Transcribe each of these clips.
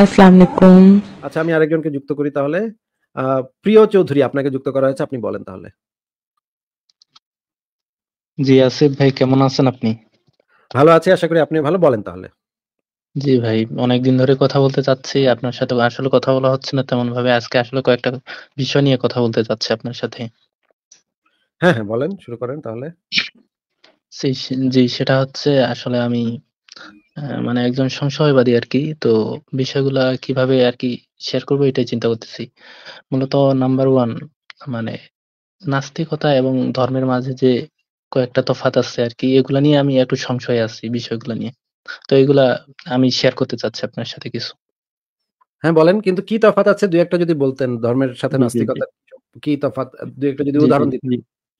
আচ্ছা আমি আরেকজনকে যুক্ত করি তাহলে প্রিয় চৌধুরী আপনাকে যুক্ত করা হয়েছে আপনি বলেন তাহলে জি আসিফ ভাই কেমন আছেন আপনি ভালো আছি আশা করি আপনি ভালো বলেন তাহলে জি ভাই অনেকদিন ধরে কথা বলতে চাচ্ছি আপনার সাথে আসলে কথা বলা হচ্ছে না তেমন ভাবে আজকে আসলে কয়েকটা বিষয় নিয়ে কথা বলতে চাচ্ছি আপনার সাথে হ্যাঁ হ্যাঁ বলেন শুরু করেন তাহলে জি সেটা হচ্ছে আসলে আমি মানে একজন সংশয়বাদী আর কি তো বিষয়গুলা কিভাবে আর কি শেয়ার করবো এটাই চিন্তা করতেছি মূলত নাম্বার ওয়ান মানে নাস্তিকতা এবং ধর্মের মাঝে যে কয়েকটা তফাত আছে আর কি এগুলা নিয়ে আমি একটু সংশয়ে আছি বিষয়গুলো নিয়ে তো এগুলা আমি শেয়ার করতে চাচ্ছি আপনার সাথে কিছু হ্যাঁ বলেন কিন্তু কি তফাত আছে দুই একটা যদি বলতেন ধর্মের সাথে নাস্তিকতা কি তফাত দুই একটা যদি উদাহরণ দিতেন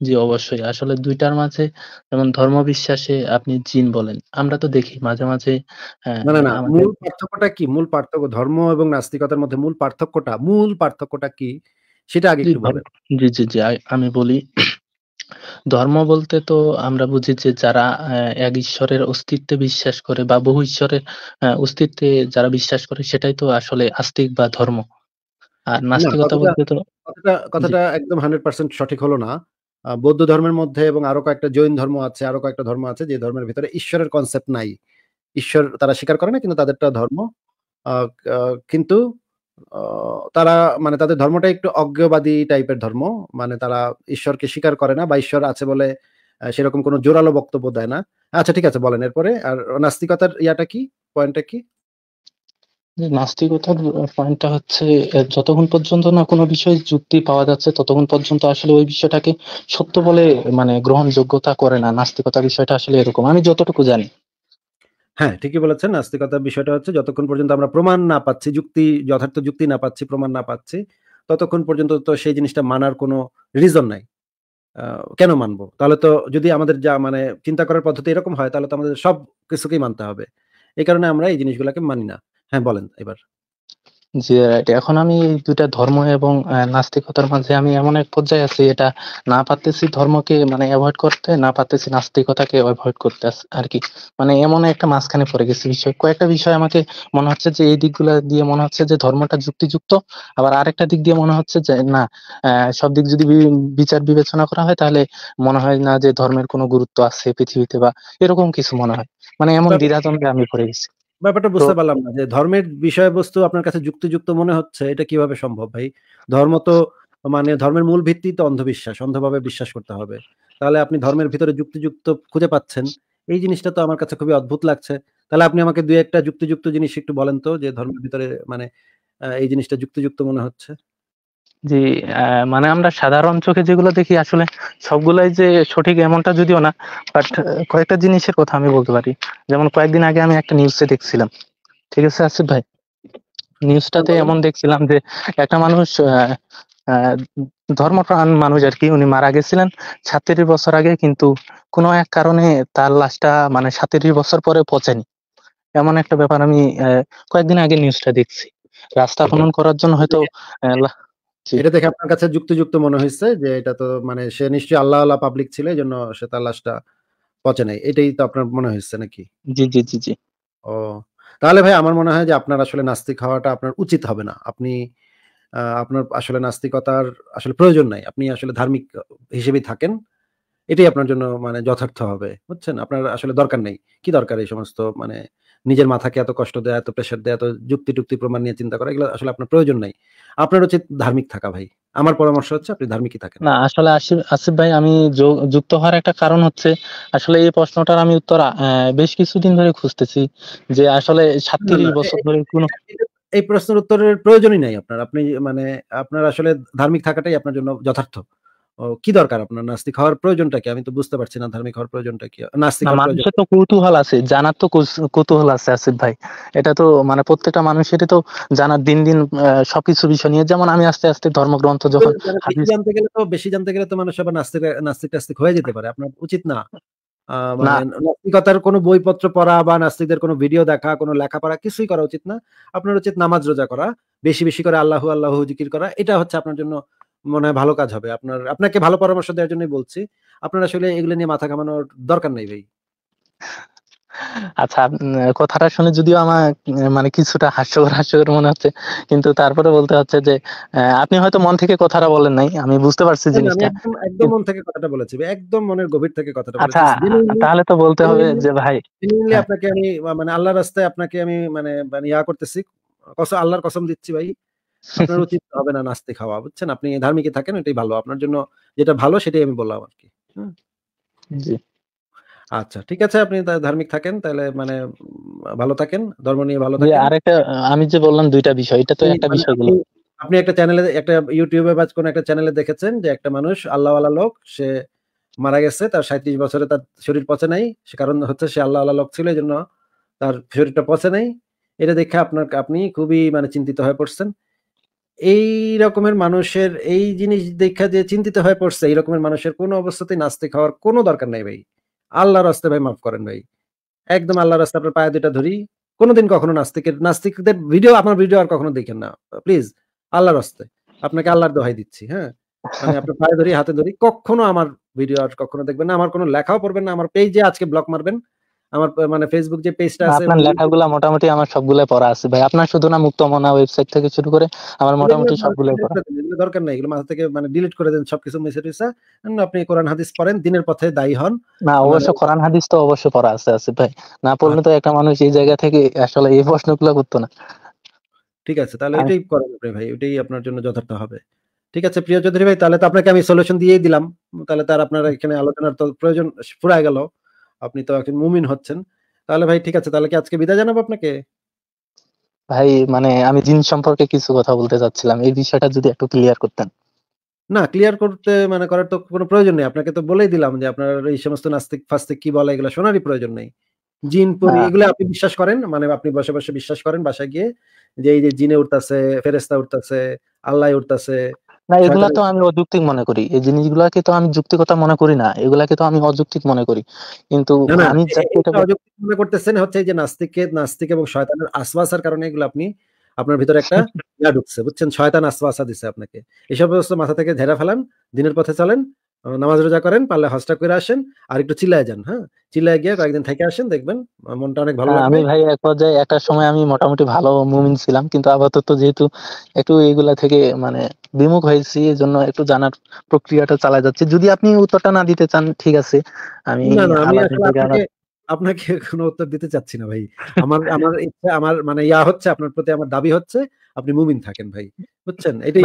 জি অবশ্যই। আসলে দুইটার মাঝে যেমন ধর্ম বিশ্বাসে আপনি জিন বলেন। আমরা তো দেখি মাঝে, মাঝে হ্যাঁ, না, না, মূল পার্থক্যটা কি? মূল পার্থক্য ধর্ম এবং নাস্তিকতার মধ্যে মূল পার্থক্যটা মূল পার্থক্যটা কি? সেটা আগে জি, জি, জি, আমি বলি। ধর্ম বলতে তো আমরা বুঝি যে যারা এক ঈশ্বরের অস্তিত্বে বিশ্বাস করে বা বহু ঈশ্বরের অস্তিত্বে যারা বিশ্বাস করে সেটাই তো আসলে আস্তিক বা ধর্ম। আর নাস্তিকতা বলতে তো কথাটা একদম হান্ড্রেড পার্সেন্ট সঠিক হলো না। বৌদ্ধ ধর্মের মধ্যে এবং আরো কয়েকটা জৈন ধর্ম আছে আরো কয়েকটা ধর্ম আছে যে ধর্মের ভিতরে ঈশ্বরের কনসেপ্ট নাই ঈশ্বর তারা স্বীকার করে না কিন্তু তাদেরটা ধর্ম কিন্তু তারা মানে তাদের ধর্মটা একটু অজ্ঞবাদী টাইপের ধর্ম মানে তারা ঈশ্বরকে স্বীকার করে না বা ঈশ্বর আছে বলে সেরকম কোনো জোরালো বক্তব্য দেয় না আচ্ছা ঠিক আছে বলেন এরপরে আর নাস্তিকতার ইয়াটা কি পয়েন্টটা কি নাস্তিকতার পয়েন্টটা হচ্ছে যতক্ষণ পর্যন্ত না কোনো বিষয়ে যুক্তি পাওয়া যাচ্ছে ততক্ষণ পর্যন্ত আসলে ওই বিষয়টাকে সত্য বলে মানে গ্রহণযোগ্যতা করে না নাস্তিকতা বিষয়টা আসলে এরকম আমি যতটুকু জানি হ্যাঁ ঠিকই বলেছেন নাস্তিকতার বিষয়টা হচ্ছে যতক্ষণ পর্যন্ত আমরা প্রমাণ না পাচ্ছি যুক্তি যথার্থ যুক্তি না পাচ্ছি প্রমাণ না পাচ্ছি ততক্ষণ পর্যন্ত তো সেই জিনিসটা মানার কোনো রিজন নাই কেন মানবো তাহলে তো যদি আমাদের যা মানে চিন্তা করার পদ্ধতি এরকম হয় তাহলে তো আমাদের সব কিছুকেই মানতে হবে এই কারণে আমরা এই জিনিসগুলোকে মানি না হ্যাঁ বলেন এবার জি রাইট এখন আমি এই দুটা ধর্ম এবং নাস্তিকতার মাঝে আমি এমন এক পর্যায়ে আছি এটা না পারতেছি ধর্মকে মানে অ্যাভয়েড করতে না পারতেছি নাস্তিকতাকে অ্যাভয়েড করতে আর কি মানে এমন একটা মাঝখানে পড়ে গেছি বিষয় কয়েকটা বিষয় আমাকে মনে হচ্ছে যে এই দিকগুলো দিয়ে মনে হচ্ছে যে ধর্মটা যুক্তিযুক্ত আবার আরেকটা দিক দিয়ে মনে হচ্ছে যে না সব দিক যদি বিচার বিবেচনা করা হয় তাহলে মনে হয় না যে ধর্মের কোনো গুরুত্ব আছে পৃথিবীতে বা এরকম কিছু মনে হয় মানে এমন দ্বিধাদ্বন্দ্বে আমি পড়ে গেছি ব্যাপারটা বুঝতে পারলাম না যে ধর্মের বিষয়বস্তু আপনার কাছে যুক্তিযুক্ত মনে হচ্ছে এটা কিভাবে সম্ভব ভাই ধর্ম তো মানে ধর্মের মূল ভিত্তি তো অন্ধবিশ্বাস অন্ধভাবে বিশ্বাস করতে হবে তাহলে আপনি ধর্মের ভিতরে যুক্তিযুক্ত খুঁজে পাচ্ছেন এই জিনিসটা তো আমার কাছে খুবই অদ্ভুত লাগছে তাহলে আপনি আমাকে দুই একটা যুক্তিযুক্ত জিনিস একটু বলেন তো যে ধর্মের ভিতরে মানে এই জিনিসটা যুক্তিযুক্ত মনে হচ্ছে জি মানে আমরা সাধারণ চোখে যেগুলো দেখি আসলে সবগুলাই যে সঠিক এমনটা যদিও না বাট কয়েকটা জিনিসের কথা আমি বলতে পারি যেমন কয়েকদিন আগে আমি একটা নিউজে দেখছিলাম ঠিক আছে আসিফ ভাই নিউজটাতে এমন দেখছিলাম যে একটা মানুষ ধর্মপ্রাণ মানুষ আর কি উনি মারা গেছিলেন সাতত্রিশ বছর আগে কিন্তু কোনো এক কারণে তার লাশটা মানে সাতত্রিশ বছর পরে পচেনি এমন একটা ব্যাপার আমি কয়েকদিন আগে নিউজটা দেখছি রাস্তা খনন করার জন্য হয়তো এটা দেখে আপনার কাছে যুক্ত যুক্ত মনে হয়েছে যে এটা তো মানে সে নিশ্চয়ই আল্লাহ আল্লাহ পাবলিক ছিল এই জন্য সে তার লাশটা পচে নাই এটাই তো আপনার মনে হয়েছে নাকি জি জি জি জি ও তাহলে ভাই আমার মনে হয় যে আপনার আসলে নাস্তিক হওয়াটা আপনার উচিত হবে না আপনি আপনার আসলে নাস্তিকতার আসলে প্রয়োজন নাই আপনি আসলে ধার্মিক হিসেবে থাকেন এটাই আপনার জন্য মানে যথার্থ হবে বুঝছেন আপনার আসলে দরকার নেই কি দরকার এই সমস্ত মানে নিজের মাথাকে এত কষ্ট দেয় এত প্রেশার দেয় এত যুক্তি টুক্তি প্রমাণ নিয়ে চিন্তা করা এগুলো আসলে আপনার প্রয়োজন নাই আপনার উচিত ধার্মিক থাকা ভাই আমার পরামর্শ হচ্ছে আপনি ধার্মিক থাকেন না আসলে আসিফ ভাই আমি যুক্ত হওয়ার একটা কারণ হচ্ছে আসলে এই প্রশ্নটার আমি উত্তর বেশ কিছুদিন ধরে খুঁজতেছি যে আসলে সাতত্রিশ বছর ধরে কোন এই প্রশ্নের উত্তরের প্রয়োজনই নাই আপনার আপনি মানে আপনার আসলে ধার্মিক থাকাটাই আপনার জন্য যথার্থ কি দরকার আপনার নাস্তিক হওয়ার প্রয়োজনটা কি আমি তো বুঝতে পারছি না ধার্মিক হওয়ার প্রয়োজনটা কি নাস্তিক মানুষের তো কৌতূহল আছে জানার তো কৌতূহল আছে আসিফ ভাই এটা তো মানে প্রত্যেকটা মানুষেরই তো জানার দিন দিন সবকিছু বিষয় নিয়ে যেমন আমি আস্তে আস্তে ধর্মগ্রন্থ মানে যখন মানে জানতে গেলে তো বেশি জানতে গেলে তো মানুষ আবার নাস্তিক নাস্তিক টাস্তিক হয়ে যেতে পারে আপনার উচিত মানে না নাস্তিকতার কোনো বইপত্র পড়া বা নাস্তিকদের কোনো ভিডিও দেখা কোনো লেখাপড়া কিছুই করা উচিত না আপনার উচিত নামাজ রোজা করা বেশি বেশি করে আল্লাহ আল্লাহ জিকির করা এটা হচ্ছে আপনার জন্য মনে হয় ভালো কাজ হবে আপনার আপনাকে ভালো পরামর্শ দেওয়ার জন্যই বলছি আপনার আসলে এগুলো নিয়ে মাথা ঘামানোর দরকার নাই ভাই আচ্ছা কথাটা শুনে যদিও আমার মানে কিছুটা হাস্যকর হাস্যকর মনে হচ্ছে কিন্তু তারপরে বলতে হচ্ছে যে আপনি হয়তো মন থেকে কথাটা বলেন নাই আমি বুঝতে পারছি জিনিসটা একদম মন থেকে কথাটা বলেছি একদম মনের গভীর থেকে কথাটা আচ্ছা তাহলে তো বলতে হবে যে ভাই হ্যাঁ। আপনাকে আমি মানে আল্লাহর রাস্তায় আপনাকে আমি মানে মানে ইয়া করতেছি কসম আল্লাহর কসম দিচ্ছি ভাই আপনার উচিত হবে না নাস্তে খাওয়া বুঝছেন আপনি ধার্মিকে থাকেন এটাই ভালো আপনার জন্য যেটা ভালো সেটাই আমি বললাম আর কি আচ্ছা ঠিক আছে আপনি ধার্মিক থাকেন তাহলে মানে ভালো থাকেন ধর্ম নিয়ে ভালো থাকেন আর একটা আমি যে বললাম দুইটা বিষয় এটা তো একটা মানে বিষয় বললাম আপনি একটা চ্যানেলে একটা ইউটিউবে বা কোন একটা চ্যানেলে দেখেছেন যে একটা মানুষ আল্লাহওয়ালা লোক সে মারা গেছে তার সাঁত্রিশ বছরে তার শরীর পচে নাই সে কারণ হচ্ছে সে আল্লাহওয়ালা লোক ছিল এই জন্য তার শরীরটা পচে নাই এটা দেখে আপনার আপনি খুবই মানে চিন্তিত হয়ে পড়ছেন এই রকমের মানুষের এই জিনিস দেখা যে চিন্তিত হয়ে পড়ছে এই রকমের মানুষের কোনো অবস্থাতেই নাস্তিক হওয়ার কোনো দরকার নাই ভাই আল্লাহর রাস্তে ভাই মাফ করেন ভাই একদম আল্লাহর রাস্তে আপনার পায়ে দুটা ধরি কোনোদিন কখনো নাস্তিকের নাস্তিকদের ভিডিও আপনার ভিডিও আর কখনো দেখেন না প্লিজ আল্লাহর রাস্তে আপনাকে আল্লাহর দোহাই দিচ্ছি হ্যাঁ আমি মানে আপনার পায়ে ধরি হাতে ধরি কখনো আমার ভিডিও আর কখনো দেখবেন না আমার কোনো লেখাও পড়বেন না আমার পেজে আজকে ব্লক মারবেন আমার মানে ফেসবুক যে পেজটা আছে আপনার লেখাগুলো মোটামুটি আমার সবগুলো পড়া আছে ভাই আপনার শুধু না মুক্ত মনা ওয়েবসাইট থেকে শুরু করে আমার মোটামুটি সবগুলো পড়া দরকার নাই এগুলো মাথা থেকে মানে ডিলিট করে দেন সবকিছু মিশে রইছে আপনি কোরআন হাদিস পড়েন দিনের পথে দায়ী হন না অবশ্য কোরআন হাদিস তো অবশ্য পড়া আছে আছে ভাই না পড়লে তো আচ্ছা। একটা মানুষ এই জায়গা থেকে আসলে এই প্রশ্নগুলো করতো না ঠিক আছে তাহলে এটাই করেন আপনি ভাই এটাই আপনার জন্য যথার্থ হবে ঠিক আছে প্রিয় চৌধুরী ভাই তাহলে তো আপনাকে আমি সলিউশন দিয়েই দিলাম তাহলে তার আপনার এখানে আলোচনার তো প্রয়োজন ফুরায় গেল আপনি তো এখন মুমিন হচ্ছেন তাহলে ভাই ঠিক আছে তাহলে কি আজকে বিদায় জানাবো আপনাকে ভাই মানে আমি জিন সম্পর্কে কিছু কথা বলতে চাচ্ছিলাম এই বিষয়টা যদি একটু ক্লিয়ার করতেন না ক্লিয়ার করতে মানে করার তো কোনো প্রয়োজন নেই আপনাকে তো বলেই দিলাম যে আপনার এই সমস্ত নাস্তিক ফাস্তিক কি বলে এগুলো শোনারই প্রয়োজন নেই জিন পুরি হ্যাঁ। এগুলো আপনি বিশ্বাস করেন মানে আপনি বসে বসে বিশ্বাস করেন বাসায় গিয়ে যে এই যে জিনে উঠতেছে ফেরেস্তা উঠতেছে আল্লাহ উঠতেছে না এগুলা তো আমি অযৌক্তিক মনে করি এই জিনিসগুলাকে তো আমি যুক্তিকতা মনে করি না এগুলাকে তো আমি অযৌক্তিক মনে করি কিন্তু আমি অযৌক্তিক মনে করতেছেন হচ্ছে যে নাস্তিকে নাস্তিক এবং শয়তানের আসওয়াসার কারণে এগুলো আপনি আপনার ভিতরে একটা ইয়া ঢুকছে বুঝছেন শয়তান আসওয়াসা দিছে আপনাকে এই সমস্ত মাথা থেকে ঝেড়া ফেলান দিনের পথে চলেন নামাজ রোজা করেন পারলে হজটা করে আসেন আর একটু চিল্লায় যান হ্যাঁ চিল্লায় গিয়ে কয়েকদিন থেকে আসেন দেখবেন মনটা অনেক ভালো হ্যাঁ, আমি ভাই এক পর্যায়ে একটা সময় আমি মোটামুটি ভালো মুমিন ছিলাম কিন্তু আপাতত যেহেতু একটু এইগুলা থেকে মানে বিমুখ হয়েছি এর জন্য একটু জানার প্রক্রিয়াটা চালা যাচ্ছে যদি আপনি উত্তরটা না দিতে চান ঠিক আছে আমি আপনাকে কোনো উত্তর দিতে চাচ্ছি না ভাই আমার আমার ইচ্ছা আমার মানে ইয়া হচ্ছে আপনার প্রতি আমার দাবি হচ্ছে আপনি মুমিন থাকেন ভাই বুঝছেন এটাই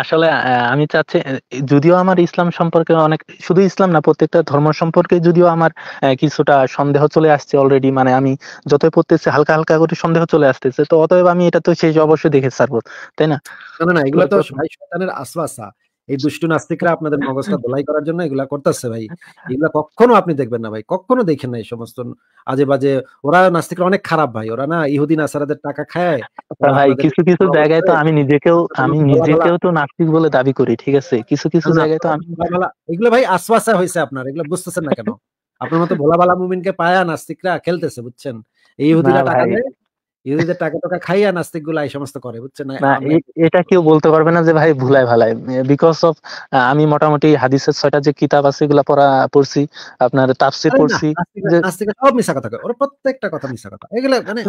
আসলে আমি চাচ্ছি যদিও আমার ইসলাম সম্পর্কে অনেক শুধু ইসলাম না প্রত্যেকটা ধর্ম সম্পর্কে যদিও আমার কিছুটা সন্দেহ চলে আসছে অলরেডি মানে আমি যত পড়তেছি হালকা হালকা করে সন্দেহ চলে আসতেছে তো অতএব আমি এটা তো শেষ অবশ্যই দেখে ছাড়বো তাই না না না এগুলো তো ভাই শয়তানের আসবাসা এই দুষ্টু নাস্তিকরা আপনাদের মগজটা ধোলাই করার জন্য এগুলা করতেছে ভাই এগুলা কখনো আপনি দেখবেন না ভাই কখনো দেখেন না এই সমস্ত আজে বাজে ওরা নাস্তিকরা অনেক খারাপ ভাই ওরা না ইহুদি নাসারাদের টাকা খায় ভাই কিছু কিছু জায়গায় তো আমি নিজেকেও আমি নিজেকেও তো নাস্তিক বলে দাবি করি ঠিক আছে কিছু কিছু জায়গায় তো আমি এগুলো ভাই আশ্বাসা হয়েছে আপনার এগুলো বুঝতেছেন না কেন আপনার মতো ভোলা বালা মুমিনকে পায়া নাস্তিকরা খেলতেছে বুঝছেন এই ইহুদিরা টাকা দেয় ইহুদিদের টাকা টাকা খাইয়া নাস্তিক গুলা এই সমস্ত করে বুঝছে না এটা কেউ বলতে পারবে না যে ভাই বিকজ অফ আমি মোটামুটি হাদিসের ছয়টা যে কিতাব আছে পড়া পড়ছি আপনার তাফসির পড়ছি সব মিশা কথা ওর প্রত্যেকটা কথা মিশা কথা মানে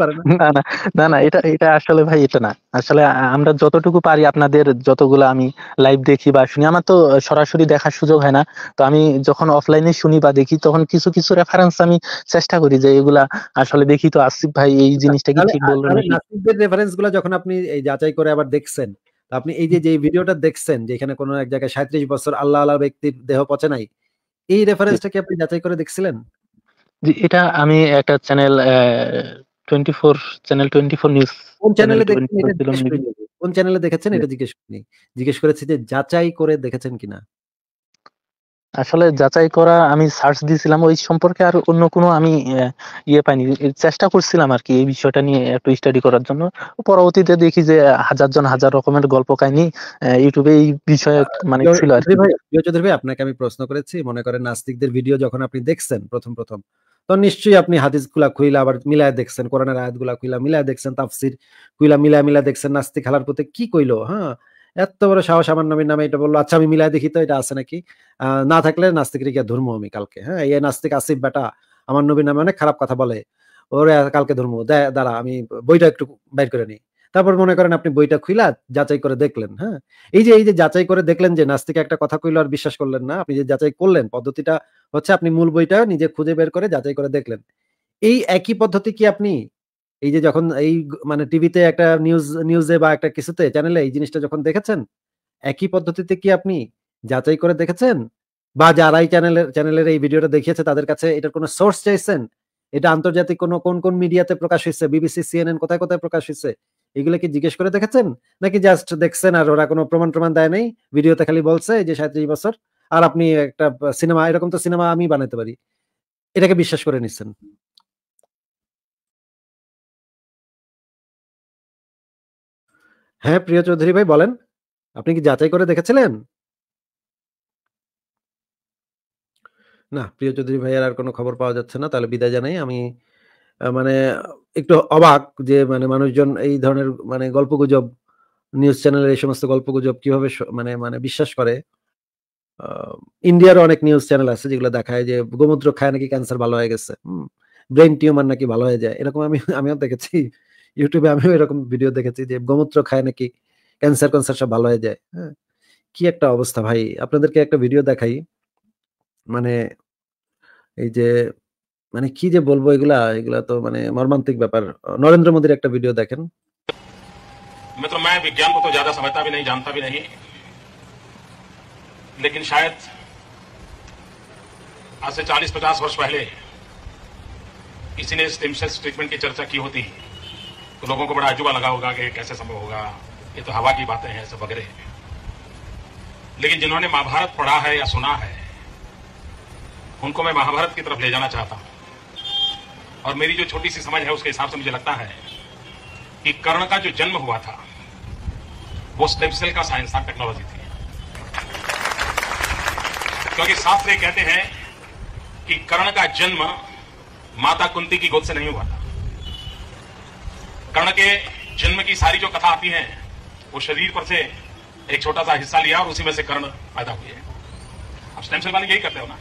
পারে না না না এটা এটা আসলে ভাই এটা না আসলে আমরা যতটুকু পারি আপনাদের যতগুলো আমি লাইভ দেখি বা শুনি আমার তো সরাসরি দেখার সুযোগ হয় না তো আমি যখন অফলাইনে শুনি বা দেখি তখন কিছু কিছু রেফারেন্স আমি চেষ্টা করি যে এগুলা আসলে দেখি তো আসিফ ভাই এই জিনিস জিনিসটা কি ঠিক বললো বললাম রেফারেন্স গুলো যখন আপনি এই যাচাই করে আবার দেখছেন আপনি এই যে যে ভিডিওটা দেখছেন যেখানে কোন এক জায়গায় সাঁত্রিশ বছর আল্লাহ আল্লাহ ব্যক্তির দেহ পচে নাই এই রেফারেন্সটা কি আপনি যাচাই করে দেখছিলেন জি এটা আমি একটা channel twenty four channel twenty four news কোন চ্যানেলে দেখেছেন কোন চ্যানেলে দেখেছেন এটা জিজ্ঞেস করিনি জিজ্ঞেস করেছি যে যাচাই করে দেখেছেন কিনা আসলে যাচাই করা আমি সার্চ দিয়েছিলাম ওই সম্পর্কে আর অন্য কোনো আমি ইয়ে পাইনি চেষ্টা করছিলাম আর কি এই বিষয়টা নিয়ে একটু স্টাডি করার জন্য পরবর্তীতে দেখি যে হাজার জন হাজার রকমের গল্প কাহিনী ইউটিউবে এই বিষয়ে মানে ছিল আর কি ভাই ভাই আপনাকে আমি প্রশ্ন করেছি মনে করেন নাস্তিকদের ভিডিও যখন আপনি দেখছেন প্রথম প্রথম তখন নিশ্চয়ই আপনি হাদিস গুলা খুইলা আবার মিলায় দেখছেন কোরআনের আয়াত গুলা খুইলা মিলায় দেখছেন তাফসির খুইলা মিলায় মিলায় দেখছেন নাস্তিক হালার প্রতি কি কইলো হ্যাঁ এত বড় সাহস আমার নবীর নামে এটা বললো আচ্ছা আমি মিলাই দেখি তো এটা আছে নাকি না থাকলে নাস্তিকের গিয়ে ধর্ম আমি কালকে হ্যাঁ এই নাস্তিক আসিফ বেটা আমার নবীর নামে অনেক খারাপ কথা বলে ওরে কালকে ধর্ম দাঁড়া আমি বইটা একটু বাইর করে নিই তারপর মনে করেন আপনি বইটা খুইলা যাচাই করে দেখলেন হ্যাঁ এই যে এই যে যাচাই করে দেখলেন যে নাস্তিকে একটা কথা কইলো আর বিশ্বাস করলেন না আপনি যে যাচাই করলেন পদ্ধতিটা হচ্ছে আপনি মূল বইটা নিজে খুঁজে বের করে যাচাই করে দেখলেন এই একই পদ্ধতি কি আপনি এই যে যখন এই মানে টিভিতে একটা নিউজ নিউজে বা একটা কিছুতে চ্যানেলে এই জিনিসটা যখন দেখেছেন একই পদ্ধতিতে কি আপনি যাচাই করে দেখেছেন বা যারা চ্যানেলের চ্যানেলের এই ভিডিওটা দেখিয়েছে তাদের কাছে এটার কোনো সোর্স চাইছেন এটা আন্তর্জাতিক কোনো কোন কোন মিডিয়াতে প্রকাশ হয়েছে বিবিসি সিএনএন কোথায় কোথায় প্রকাশ হয়েছে এগুলো কি জিজ্ঞেস করে দেখেছেন নাকি জাস্ট দেখছেন আর ওরা কোনো প্রমাণ প্রমাণ দেয় নাই ভিডিওতে খালি বলছে যে সাঁত্রিশ বছর আর আপনি একটা সিনেমা এরকম তো সিনেমা আমি বানাতে পারি এটাকে বিশ্বাস করে নিচ্ছেন হ্যাঁ প্রিয় চৌধুরী ভাই বলেন আপনি কি যাচাই করে দেখেছিলেন না প্রিয় চৌধুরী ভাই আর কোনো খবর পাওয়া যাচ্ছে না তাহলে বিদায় জানাই আমি মানে একটু অবাক যে মানে মানুষজন এই ধরনের মানে গল্প গুজব নিউজ চ্যানেলের এই সমস্ত গল্প গুজব কিভাবে মানে মানে বিশ্বাস করে ইন্ডিয়ার অনেক নিউজ চ্যানেল আছে যেগুলো দেখায় যে গোমূত্র খায় নাকি ক্যান্সার ভালো হয়ে গেছে ব্রেন টিউমার নাকি ভালো হয়ে যায় এরকম আমি আমিও দেখেছি ইউটিউবে আমি এরকম ভিডিও দেখেছি যে গোমূত্র খায় নাকি ক্যান্সার ক্যান্সার সব ভালো হয়ে যায় হ্যাঁ কি একটা অবস্থা ভাই আপনাদেরকে একটা ভিডিও দেখাই মানে এই যে মানে কি যে বলবো এগুলা এগুলা তো মানে মর্মান্তিক ব্যাপার নরেন্দ্র মোদীর একটা ভিডিও দেখেন मतलब मैं विज्ञान को तो ज्यादा समझता भी नहीं जानता भी नहीं लेकिन शायद आज से 40-50 वर्ष पहले किसी ने स्टेम सेल्स ट्रीटमेंट की चर्चा की होती तो लोगों को बड़ा अजूबा लगा होगा कि कैसे संभव होगा ये तो हवा की बातें हैं सब वगैरह लेकिन जिन्होंने महाभारत पढ़ा है या सुना है उनको मैं महाभारत की तरफ ले जाना चाहता हूं और मेरी जो छोटी सी समझ है उसके हिसाब से मुझे लगता है कि कर्ण का जो जन्म हुआ था वो स्टेपसेल का साइंस था टेक्नोलॉजी थी क्योंकि शास्त्र कहते हैं कि कर्ण का जन्म माता कुंती की गोद से नहीं हुआ था कर्ण के जन्म की सारी जो कथा आती है वो शरीर पर से एक छोटा सा हिस्सा लिया और उसी में से कर्ण पैदा हुए आप स्टेम सेल वाले यही करते हो ना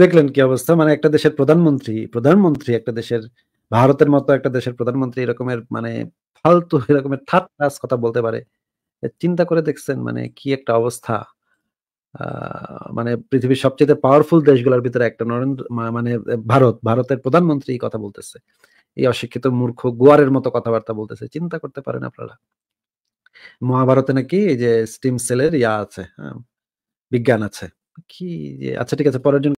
দেখলেন কি অবস্থা মানে একটা দেশের প্রধানমন্ত্রী প্রধানমন্ত্রী একটা দেশের ভারতের মতো একটা দেশের প্রধানমন্ত্রী এরকমের মানে ফালতু এরকমের থার্ড ক্লাস কথা বলতে পারে চিন্তা করে দেখছেন মানে কি একটা অবস্থা মানে পৃথিবীর সবচেয়ে পাওয়ারফুল দেশগুলোর ভিতরে একটা নরেন্দ্র মানে ভারত ভারতের প্রধানমন্ত্রী এই কথা বলতেছে এই অশিক্ষিত মূর্খ গোয়ারের মতো কথাবার্তা বলতেছে চিন্তা করতে পারেন আপনারা মহাভারতে নাকি এই যে স্টিম সেলের ইয়া আছে হ্যাঁ, বিজ্ঞান আছে কি আচ্ছা ঠিক আছে পরের